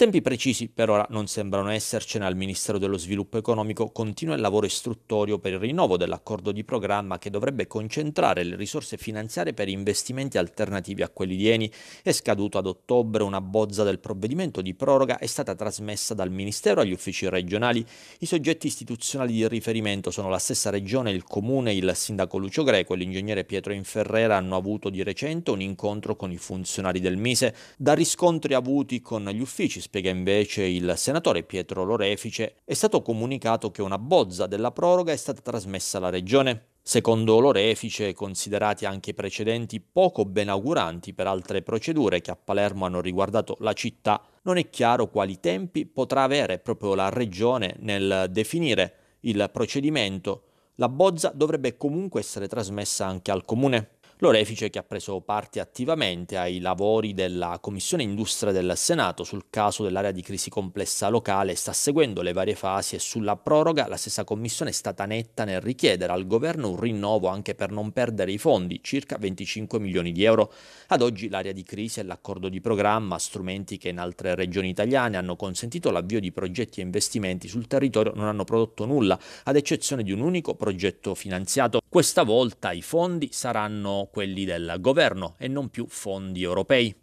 Tempi precisi per ora non sembrano essercene, al Ministero dello Sviluppo Economico continua il lavoro istruttorio per il rinnovo dell'accordo di programma che dovrebbe concentrare le risorse finanziarie per investimenti alternativi a quelli di Eni. È scaduto ad ottobre una bozza del provvedimento di proroga è stata trasmessa dal Ministero agli uffici regionali. I soggetti istituzionali di riferimento sono la stessa Regione, il Comune, il Sindaco Lucio Greco e l'ingegnere Pietro Inferrera hanno avuto di recente un incontro con i funzionari del Mise. Da riscontri avuti con gli uffici spiega invece il senatore Pietro Lorefice, è stato comunicato che una bozza della proroga è stata trasmessa alla Regione. Secondo l'orefice, considerati anche precedenti poco benauguranti per altre procedure che a Palermo hanno riguardato la città, non è chiaro quali tempi potrà avere proprio la Regione nel definire il procedimento. La bozza dovrebbe comunque essere trasmessa anche al Comune. L'orefice che ha preso parte attivamente ai lavori della Commissione Industria del Senato sul caso dell'area di crisi complessa locale sta seguendo le varie fasi e sulla proroga la stessa Commissione è stata netta nel richiedere al governo un rinnovo anche per non perdere i fondi, circa 25 milioni di euro. Ad oggi l'area di crisi e l'accordo di programma, strumenti che in altre regioni italiane hanno consentito l'avvio di progetti e investimenti sul territorio, non hanno prodotto nulla, ad eccezione di un unico progetto finanziato. Questa volta i fondi saranno quelli del governo e non più fondi europei.